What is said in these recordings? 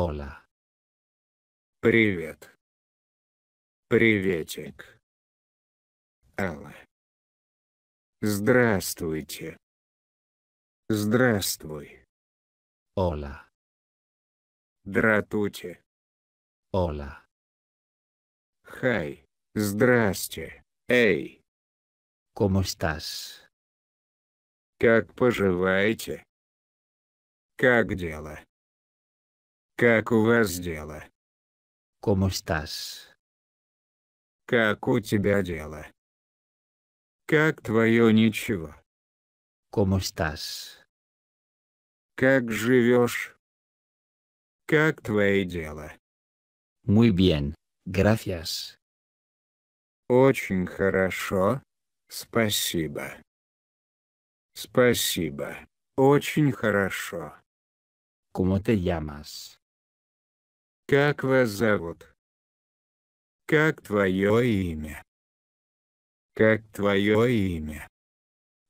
Оля. Привет. Приветик. Алла. Здравствуйте. Здравствуй. Оля. Дратути. Оля. Хай. Здрасте. Эй. Como estás? Как поживаете? Как дела? Как у вас дела? Como estás? Как у тебя дела? Как твое ничего? Como estás? Как живешь? Как твои дела? Muy bien, gracias. Очень хорошо, спасибо. Спасибо, очень хорошо. Como te llamas? Как вас зовут? Как твое имя? Как твое имя?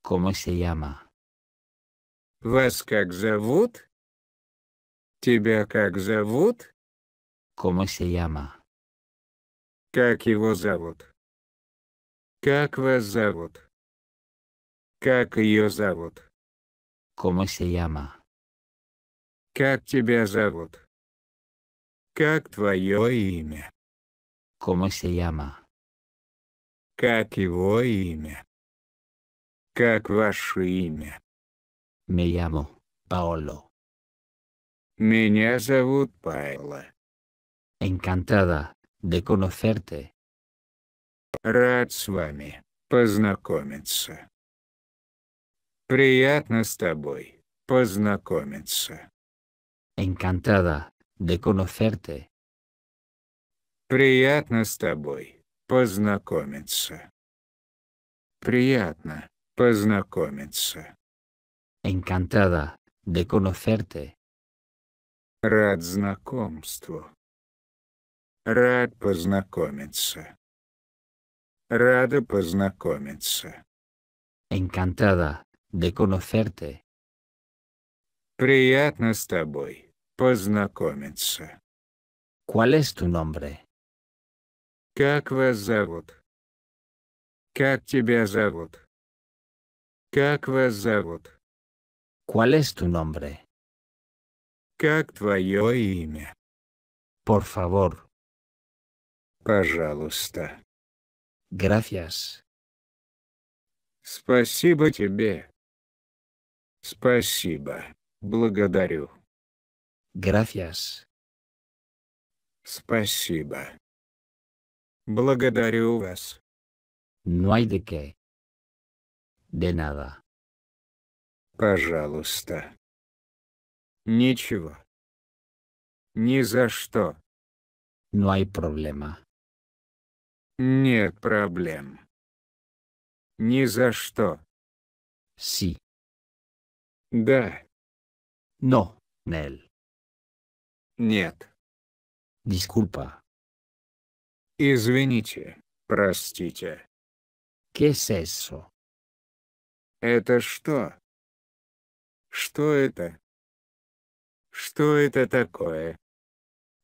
¿Cómo se llama? Вас как зовут? Тебя как зовут? ¿Cómo se llama? Как его зовут? Как вас зовут? Как ее зовут? ¿Cómo se llama? Как тебя зовут? Как твое имя? ¿Cómo se llama? Как его имя? Как ваше имя? Me llamo Paolo. Меня зовут Паоло. Encantada de conocerte. Рад с вами познакомиться. Приятно с тобой познакомиться. Encantada de conocerte. Приятно с тобой познакомиться. Приятно познакомиться. Encantada de conocerte. Рад знакомству. Рад познакомиться. Рада познакомиться. Encantada de conocerte. Приятно с тобой познакомиться. ¿Cuál es tu nombre? Как вас зовут? Как тебя зовут? Как вас зовут? ¿Cuál es tu nombre? Как твое имя? Por favor. Пожалуйста. Gracias. Спасибо тебе. Спасибо. Благодарю. Gracias. Спасибо. Благодарю вас. No hay de qué. De nada. Пожалуйста. Ничего. Ни за что. No hay problema. Нет проблем. Ни за что. Sí. Да. No, Nel. Нет. Дискульпа. Извините, простите. Que sesso? Это что? Что это? Что это такое?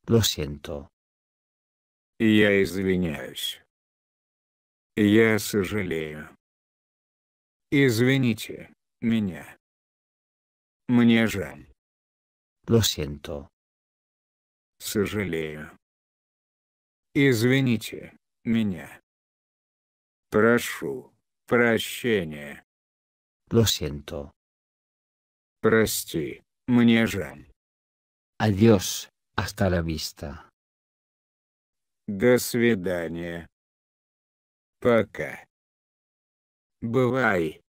Lo siento. Я извиняюсь. Я сожалею. Извините меня. Мне жаль. Lo siento сожалею. Извините меня. Прошу прощения. Lo siento. Прости, мне жаль. Adiós, hasta la vista. До свидания. Пока. Бывай.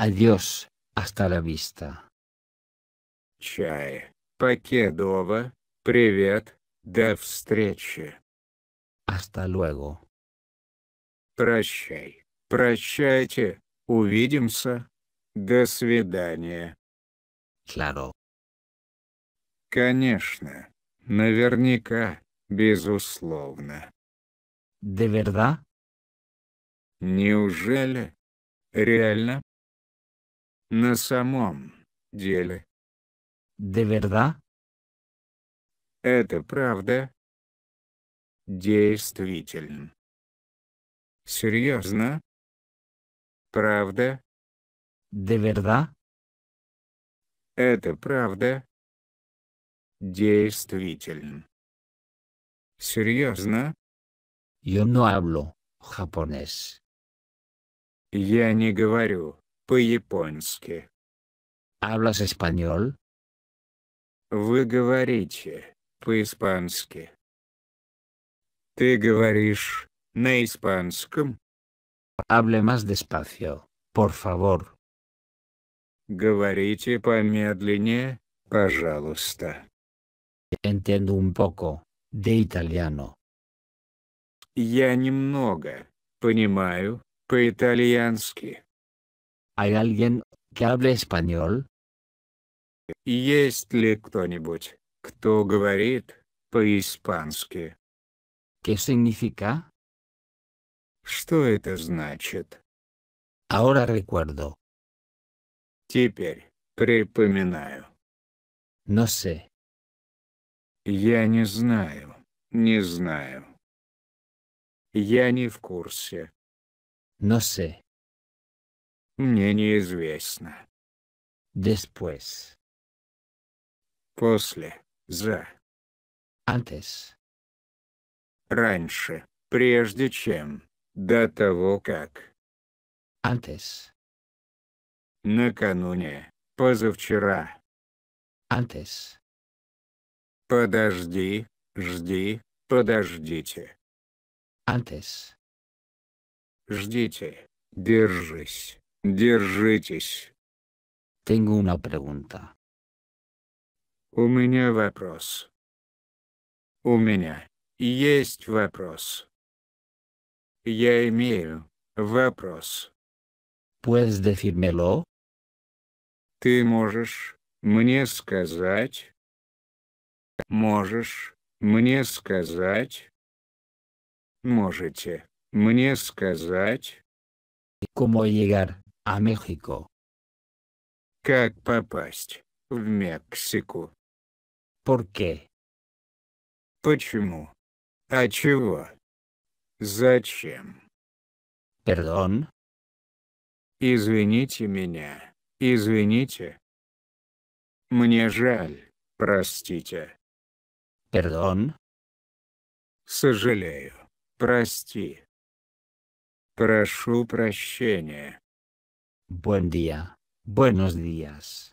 Adiós, hasta la vista. Чай, покедова, Привет, до встречи. Hasta luego. Прощай, прощайте, увидимся. До свидания. Claro. Конечно, наверняка, безусловно. De verdad? Неужели? Реально? На самом деле. De verdad? Это правда? Действительно. Серьезно? Правда? De verdad? Это правда? Действительно. Серьезно? Yo no hablo japonés. Я не говорю по-японски. Hablas español? Вы говорите по-испански. Ты говоришь на испанском? Hable más despacio, por favor. Говорите помедленнее, пожалуйста. Entiendo un poco de italiano. Я немного понимаю по-итальянски. ¿Hay alguien que hable español? Есть ли кто-нибудь, кто говорит по-испански? ¿Qué significa? Что это значит? Ahora recuerdo. Теперь припоминаю. No sé. Я не знаю, не знаю. Я не в курсе. No sé. Мне неизвестно. Después. После. За. Antes. Раньше, прежде чем, до того как. Antes. Накануне, позавчера. Antes. Подожди, жди, подождите. Antes. Ждите, держись, держитесь. Tengo una pregunta. У меня вопрос. У меня есть вопрос. Я имею вопрос. Pues decírmelo. Ты можешь мне сказать? Можешь мне сказать? Можете мне сказать? Como llegar a México? Как попасть в Мексику? ¿Por qué? Почему? А чего? Зачем? Perdón. Извините меня. Извините. Мне жаль. Простите. Perdón. Сожалею. Прости. Прошу прощения. Buen día. Buenos días.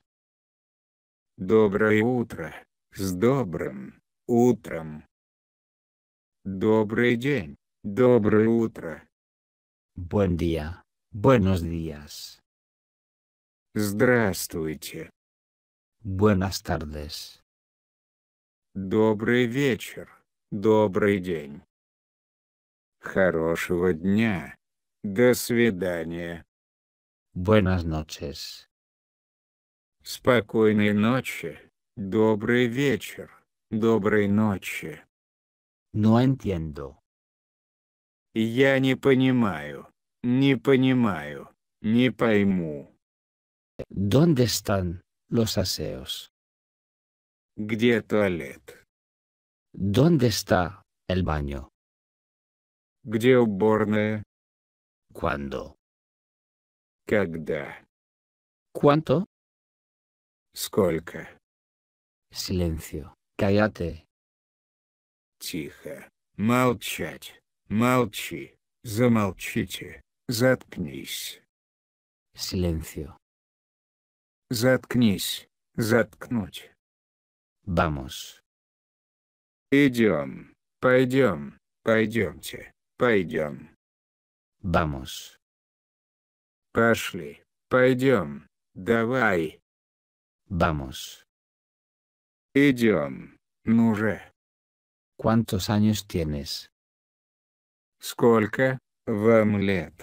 Доброе утро. С добрым утром. Добрый день, доброе утро. Buen día, buenos días. Здравствуйте. Buenas tardes. Добрый вечер, добрый день. Хорошего дня. До свидания. Buenas noches. Спокойной ночи. Добрый вечер. Доброй ночи. No entiendo. Я не понимаю. Не понимаю. Не пойму. ¿Dónde están los aseos? Где туалет? ¿Dónde está el baño? Где уборная? ¿Cuándo? Когда? ¿Cuánto? Сколько? Silencio. Cállate. Тихо. Молчать. Молчи. Замолчите. Заткнись. Silencio. Заткнись. Заткнуть. Vamos. Идем. Пойдем. Пойдемте. Пойдем. Vamos. Пошли. Пойдем. Давай. Vamos. Идем. Ну же. ¿Cuántos años tienes? Сколько вам лет?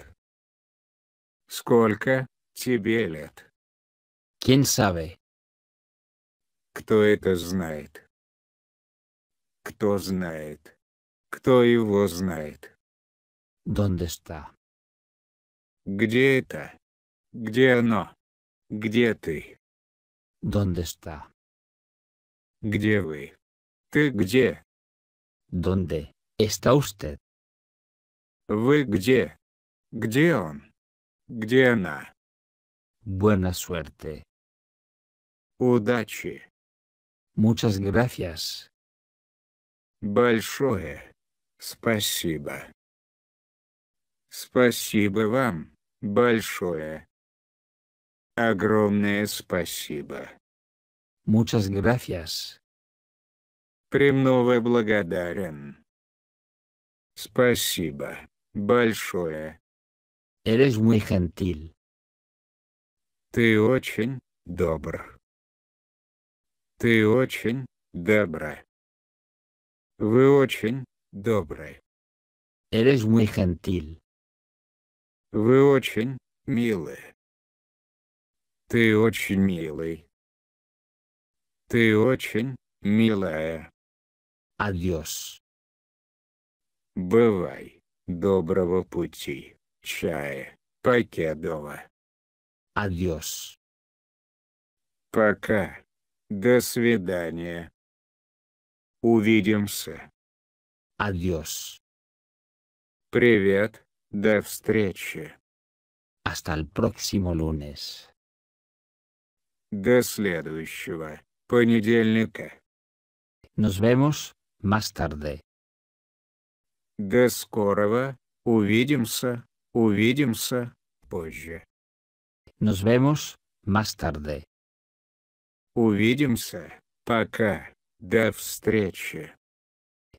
Сколько тебе лет? ¿Quién sabe? Кто это знает? Кто знает? Кто его знает? ¿Dónde está? Где это? Где оно? Где ты? ¿Dónde está? Где вы? Ты где? Донде? Está usted? Вы где? Где он? Где она? Buena suerte. Удачи. Muchas gracias. Большое. Спасибо. Спасибо вам, большое. Огромное спасибо. Muchas gracias. Премного благодарен. Спасибо. Большое. Eres muy gentil. Ты очень добр. Ты очень добра. Вы очень добры. Eres muy gentil. Вы очень милы. Ты очень милый. Ты очень милая. Адьос. Бывай. Доброго пути. Чая. Покедова. Адьос. Пока. До свидания. Увидимся. Адьос. Привет. До встречи. Hasta el próximo lunes. До следующего понедельника. Nos vemos más tarde. До скорого. Увидимся. Увидимся позже. Nos vemos más tarde. Увидимся. Пока. До встречи.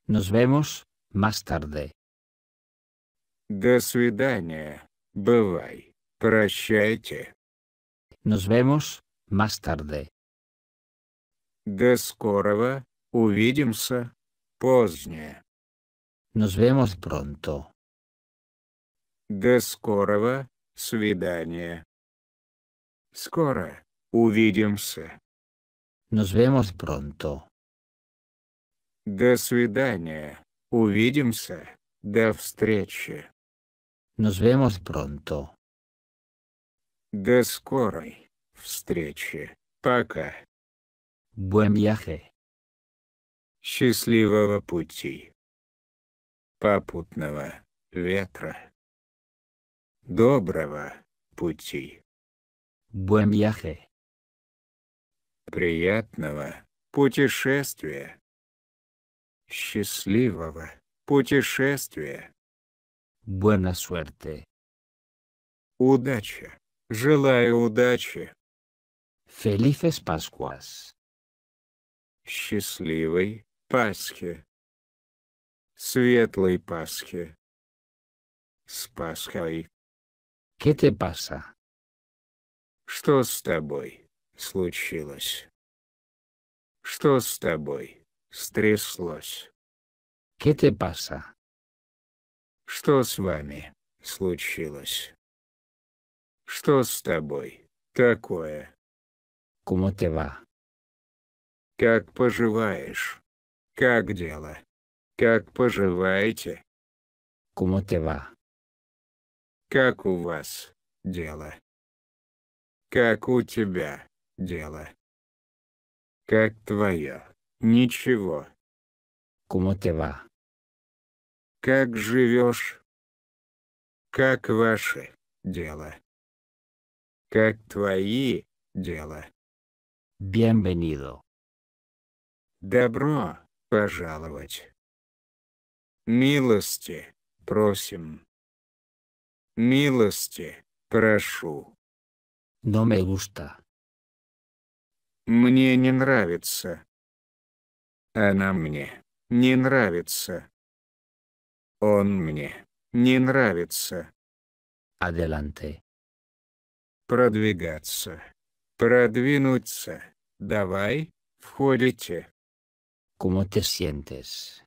Nos vemos más tarde. До свидания. Бывай. Прощайте. Nos vemos más tarde. До скорого, увидимся, позднее. Nos vemos pronto. До скорого, свидание. Скоро, увидимся. Nos vemos pronto. До свидания, увидимся, до встречи. Nos vemos pronto. До скорой встречи. Пока. Бuen viaje. Счастливого пути. Попутного ветра. Доброго пути. Buen viaje. Приятного путешествия. Счастливого путешествия. Buena suerte. Удачи. Желаю удачи. Felices Pascuas счастливой Пасхи, светлой Пасхи, с Пасхой. ¿Qué te pasa? Что с тобой случилось? Что с тобой стряслось? ¿Qué te pasa? Что с вами случилось? Что с тобой такое? ¿Cómo te va? Как поживаешь? Как дела? Как поживаете? Кумотева. Как у вас дело? Как у тебя дело? Как твое? Ничего. Кумотева. Как живешь? Как ваше дело? Как твои дела? Bienvenido. Добро пожаловать. Милости просим. Милости прошу. No me gusta. Мне не нравится. Она мне не нравится. Он мне не нравится. Adelante. Продвигаться. Продвинуться. Давай, входите. ¿Cómo te sientes?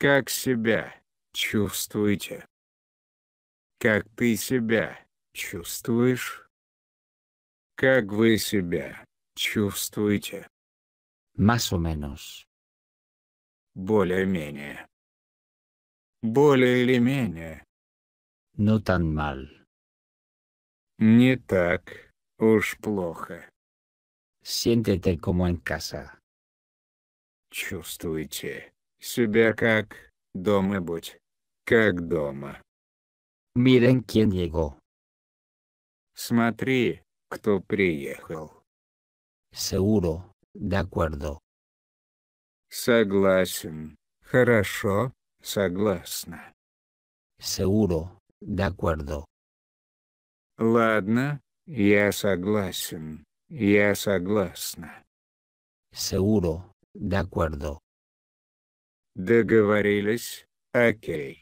Как себя чувствуете? Как ты себя чувствуешь? Как вы себя чувствуете? Más o menos. Более-менее. Более или менее. No tan mal. Не так уж плохо. Siéntete como en casa. Чувствуете себя как дома будь, как дома. Miren quién Смотри, кто приехал. Seguro, да acuerdo. Согласен. Хорошо, согласна. Seguro, да acuerdo. Ладно, я согласен. Я согласна. Seguro, De acuerdo. De Guevara Iles, a